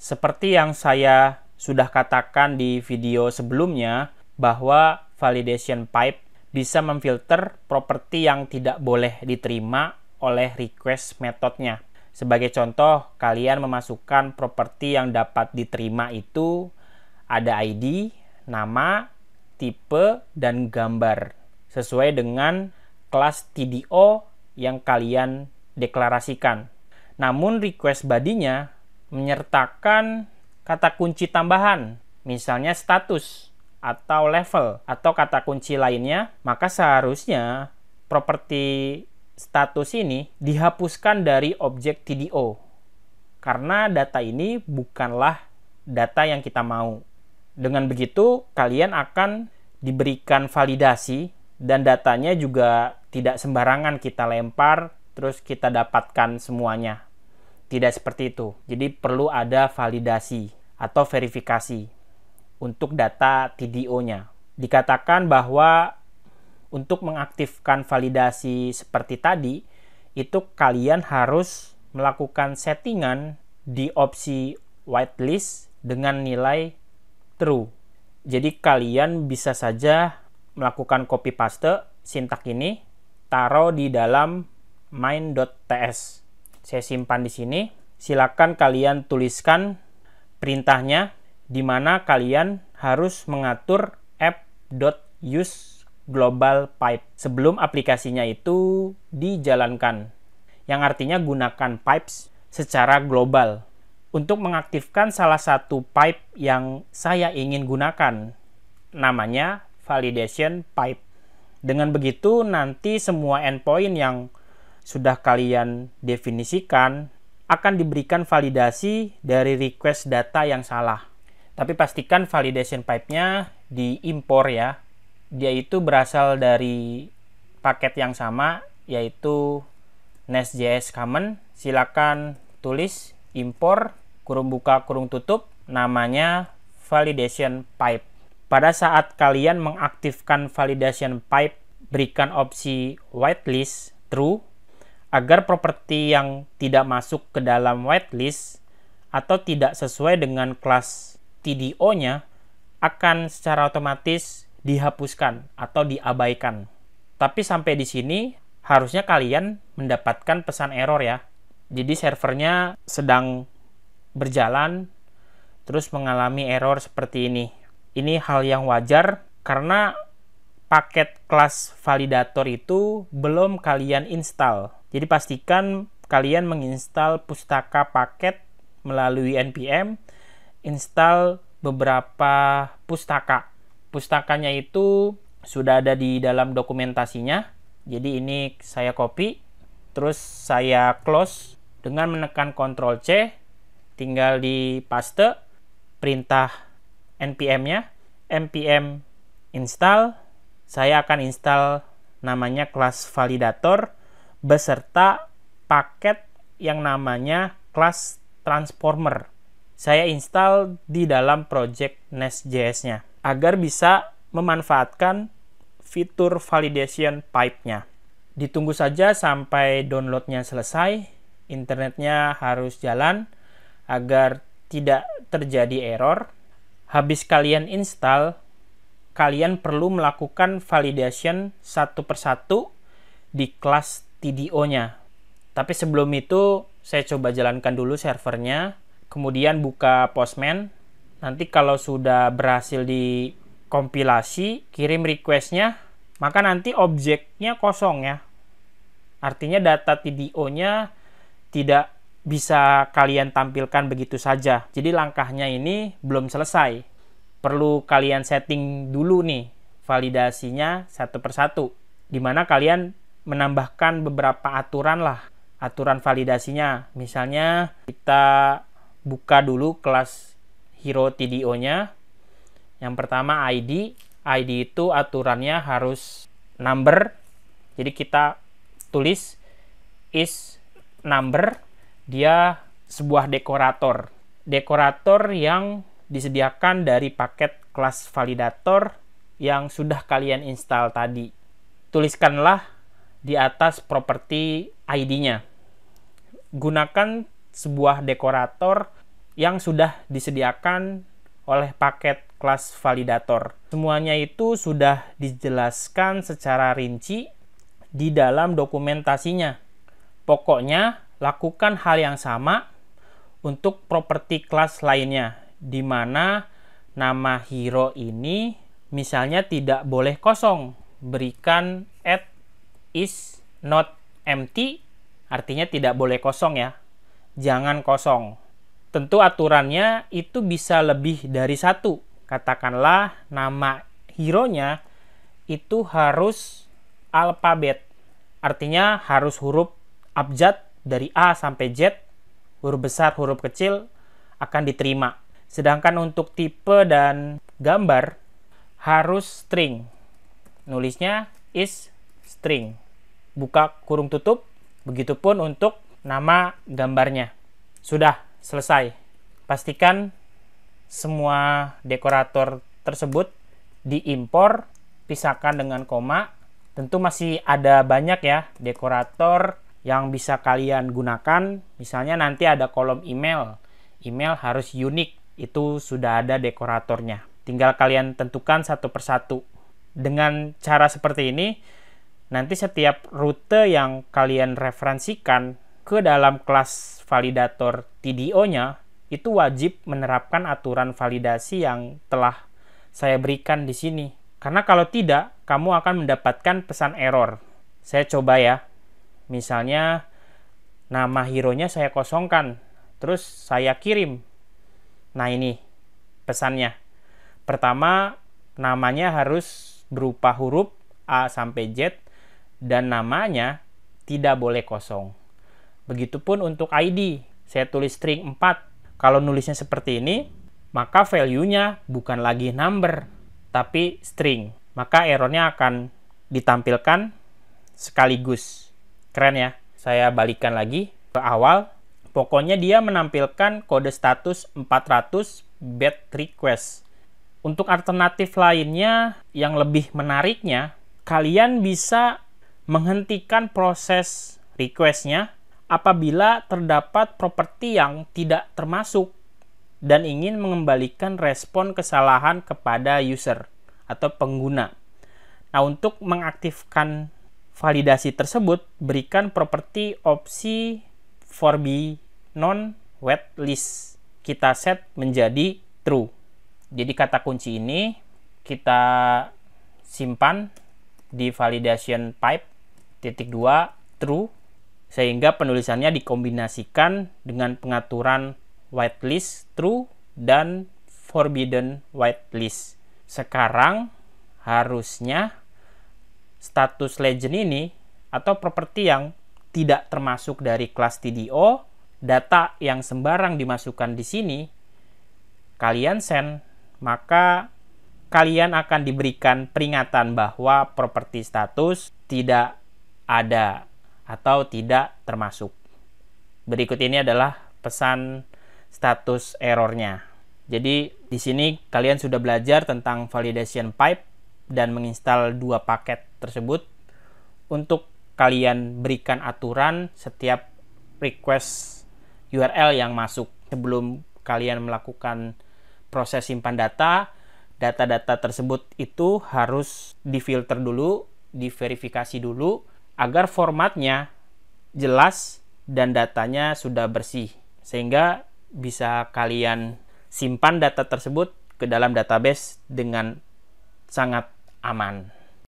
Seperti yang saya sudah katakan di video sebelumnya bahwa validation pipe bisa memfilter properti yang tidak boleh diterima oleh request metodenya. Sebagai contoh, kalian memasukkan properti yang dapat diterima itu ada ID, nama, tipe, dan gambar sesuai dengan kelas TDO yang kalian deklarasikan. Namun request badinya menyertakan kata kunci tambahan, misalnya status atau level atau kata kunci lainnya, maka seharusnya properti status ini dihapuskan dari objek TDO karena data ini bukanlah data yang kita mau. Dengan begitu, kalian akan diberikan validasi dan datanya juga tidak sembarangan kita lempar terus kita dapatkan semuanya tidak seperti itu. Jadi perlu ada validasi atau verifikasi untuk data TDO-nya. Dikatakan bahwa untuk mengaktifkan validasi seperti tadi, itu kalian harus melakukan settingan di opsi whitelist dengan nilai true. Jadi kalian bisa saja melakukan copy paste sintak ini taruh di dalam main.ts saya simpan di sini. Silakan kalian tuliskan perintahnya di mana kalian harus mengatur app.use global pipe sebelum aplikasinya itu dijalankan. Yang artinya gunakan pipes secara global untuk mengaktifkan salah satu pipe yang saya ingin gunakan. Namanya validation pipe. Dengan begitu nanti semua endpoint yang sudah kalian definisikan akan diberikan validasi dari request data yang salah. Tapi pastikan validation pipe-nya diimpor ya. Dia itu berasal dari paket yang sama yaitu nest.js common. Silakan tulis impor kurung buka kurung tutup namanya validation pipe. Pada saat kalian mengaktifkan validation pipe, berikan opsi whitelist true agar properti yang tidak masuk ke dalam whitelist atau tidak sesuai dengan kelas TDO-nya akan secara otomatis dihapuskan atau diabaikan. Tapi sampai di sini harusnya kalian mendapatkan pesan error ya. Jadi servernya sedang berjalan terus mengalami error seperti ini. Ini hal yang wajar karena paket kelas validator itu belum kalian install jadi pastikan kalian menginstal pustaka paket melalui npm install beberapa pustaka. Pustakanya itu sudah ada di dalam dokumentasinya. Jadi ini saya copy, terus saya close dengan menekan Ctrl C, tinggal di paste perintah npm-nya, npm install, saya akan install namanya kelas validator beserta paket yang namanya kelas transformer. Saya install di dalam project Nest.js-nya agar bisa memanfaatkan fitur validation pipe-nya. Ditunggu saja sampai downloadnya selesai, internetnya harus jalan agar tidak terjadi error. Habis kalian install, kalian perlu melakukan validation satu persatu di kelas TDO-nya. Tapi sebelum itu saya coba jalankan dulu servernya, kemudian buka Postman. Nanti kalau sudah berhasil dikompilasi, kirim requestnya, maka nanti objeknya kosong ya. Artinya data TDO-nya tidak bisa kalian tampilkan begitu saja. Jadi langkahnya ini belum selesai. Perlu kalian setting dulu nih validasinya satu persatu. Dimana kalian menambahkan beberapa aturan lah aturan validasinya misalnya kita buka dulu kelas hero TDO nya yang pertama ID ID itu aturannya harus number jadi kita tulis is number dia sebuah dekorator dekorator yang disediakan dari paket kelas validator yang sudah kalian install tadi tuliskanlah di atas properti ID-nya. Gunakan sebuah dekorator yang sudah disediakan oleh paket kelas validator. Semuanya itu sudah dijelaskan secara rinci di dalam dokumentasinya. Pokoknya, lakukan hal yang sama untuk properti kelas lainnya, di mana nama hero ini misalnya tidak boleh kosong. Berikan is not empty artinya tidak boleh kosong ya. Jangan kosong. Tentu aturannya itu bisa lebih dari satu. Katakanlah nama hero-nya itu harus alfabet. Artinya harus huruf abjad dari A sampai Z, huruf besar, huruf kecil akan diterima. Sedangkan untuk tipe dan gambar harus string. Nulisnya is string buka kurung tutup, begitupun untuk nama gambarnya. Sudah selesai. Pastikan semua dekorator tersebut diimpor, pisahkan dengan koma. Tentu masih ada banyak ya dekorator yang bisa kalian gunakan. Misalnya nanti ada kolom email. Email harus unik, itu sudah ada dekoratornya. Tinggal kalian tentukan satu persatu. Dengan cara seperti ini, nanti setiap rute yang kalian referensikan ke dalam kelas validator TDO-nya itu wajib menerapkan aturan validasi yang telah saya berikan di sini. Karena kalau tidak, kamu akan mendapatkan pesan error. Saya coba ya. Misalnya nama hero-nya saya kosongkan, terus saya kirim. Nah, ini pesannya. Pertama, namanya harus berupa huruf A sampai Z dan namanya tidak boleh kosong. Begitupun untuk ID, saya tulis string 4. Kalau nulisnya seperti ini, maka value-nya bukan lagi number, tapi string. Maka errornya akan ditampilkan sekaligus. Keren ya? Saya balikan lagi ke awal. Pokoknya dia menampilkan kode status 400 bad request. Untuk alternatif lainnya yang lebih menariknya, kalian bisa menghentikan proses requestnya apabila terdapat properti yang tidak termasuk dan ingin mengembalikan respon kesalahan kepada user atau pengguna. Nah, untuk mengaktifkan validasi tersebut, berikan properti opsi for be non wet list. Kita set menjadi true. Jadi kata kunci ini kita simpan di validation pipe titik dua true sehingga penulisannya dikombinasikan dengan pengaturan whitelist true dan forbidden whitelist. Sekarang harusnya status legend ini atau properti yang tidak termasuk dari kelas TDO, data yang sembarang dimasukkan di sini, kalian send, maka kalian akan diberikan peringatan bahwa properti status tidak ada atau tidak termasuk. Berikut ini adalah pesan status errornya. Jadi di sini kalian sudah belajar tentang validation pipe dan menginstal dua paket tersebut untuk kalian berikan aturan setiap request URL yang masuk sebelum kalian melakukan proses simpan data data-data tersebut itu harus difilter dulu diverifikasi dulu agar formatnya jelas dan datanya sudah bersih sehingga bisa kalian simpan data tersebut ke dalam database dengan sangat aman.